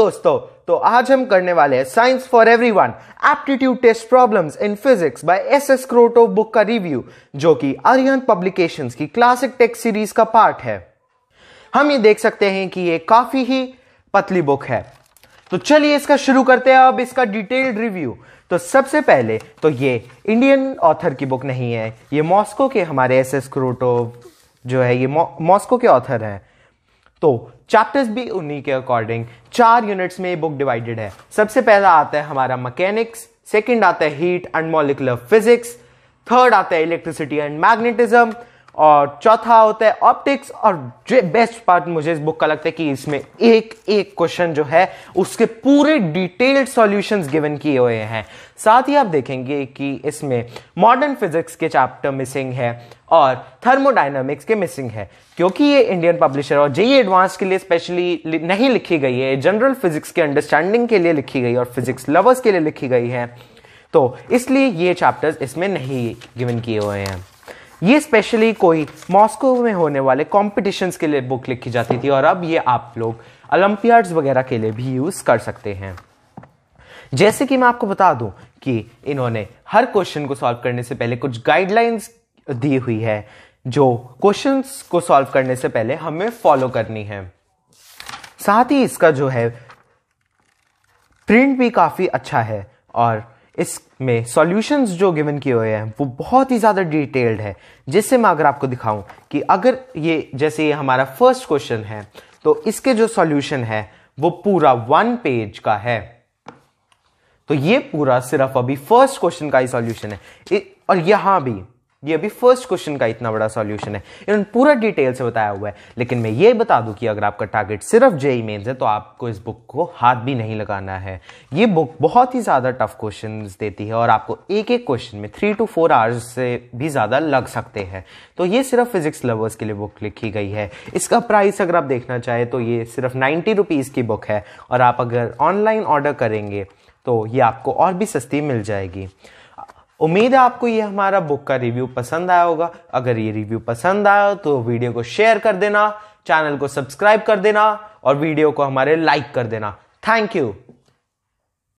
दोस्तों तो आज हम करने वाले हैं science for everyone aptitude test problems in physics by S S Krotov book का रिव्यू जो कि आर्यन पब्लिकेशंस की क्लासिक टेक्स्ट सीरीज का पार्ट है हम ये देख सकते हैं कि ये काफी ही पतली बुक है तो चलिए इसका शुरू करते हैं अब इसका डिटेल्ड रिव्यू तो सबसे पहले तो ये इंडियन ऑथर की बुक नहीं है ये मॉस्को के हमारे एस एस क्रोटो जो है ये मॉस्को के ऑथर हैं तो चैप्टर्स भी उन्हीं के अकॉर्डिंग चार यूनिट्स में बुक डिवाइडेड है सबसे पहला आता है हमारा मैकेनिक्स सेकंड आता है heat and molecular physics third आता है इलेक्ट्रिसिटी एंड मैग्नेटिज्म और चौथा होता है ऑप्टिक्स और बेस्ट पार्ट मुझे इस बुक का लगता है कि इसमें एक एक क्वेश्चन जो है उसके पूरे डिटेल्ड सॉल्यूशंस गिवन किए हुए हैं साथ ही आप देखेंगे कि इसमें मॉडर्न फिजिक्स के चैप्टर मिसिंग है और थर्मोडाइनमिक्स के मिसिंग है क्योंकि ये इंडियन पब्लिशर और जेई एडवांस e के लिए स्पेशली नहीं लिखी गई है जनरल फिजिक्स के अंडरस्टैंडिंग के लिए लिखी गई और फिजिक्स लवर्स के लिए लिखी गई है तो इसलिए ये चैप्टर्स इसमें नहीं गिवन किए हुए हैं ये स्पेशली कोई मॉस्को में होने वाले कॉम्पिटिशन्स के लिए बुक लिखी जाती थी और अब ये आप लोग ओलंपियाड्स वगैरह के लिए भी यूज़ कर सकते हैं जैसे कि मैं आपको बता दूं कि इन्होंने हर क्वेश्चन को सॉल्व करने से पहले कुछ गाइडलाइंस दी हुई है जो क्वेश्चंस को सॉल्व करने से पहले हमें फॉलो करनी है साथ ही इसका जो है प्रिंट भी काफ़ी अच्छा है और इसमें सॉल्यूशंस जो गिवन किए हुए हैं वो बहुत ही ज़्यादा डिटेल्ड है जिससे मैं अगर आपको दिखाऊं कि अगर ये जैसे ये हमारा फर्स्ट क्वेश्चन है तो इसके जो सॉल्यूशन है वो पूरा वन पेज का है तो ये पूरा सिर्फ अभी फर्स्ट क्वेश्चन का ही सॉल्यूशन है और यहां भी ये अभी फर्स्ट क्वेश्चन का इतना बड़ा सॉल्यूशन है इन्होंने पूरा डिटेल से बताया हुआ है लेकिन मैं ये बता दूं कि अगर आपका टारगेट सिर्फ जेई मेन्स e है तो आपको इस बुक को हाथ भी नहीं लगाना है ये बुक बहुत ही ज़्यादा टफ क्वेश्चन देती है और आपको एक एक क्वेश्चन में थ्री टू फोर आवर्स से भी ज़्यादा लग सकते हैं तो ये सिर्फ फिजिक्स लवर्स के लिए बुक लिखी गई है इसका प्राइस अगर आप देखना चाहें तो ये सिर्फ नाइन्टी रुपीज़ की बुक है और आप अगर ऑनलाइन ऑर्डर करेंगे तो ये आपको और भी सस्ती मिल जाएगी उम्मीद है आपको ये हमारा बुक का रिव्यू पसंद आया होगा अगर ये रिव्यू पसंद आया तो वीडियो को शेयर कर देना चैनल को सब्सक्राइब कर देना और वीडियो को हमारे लाइक कर देना थैंक यू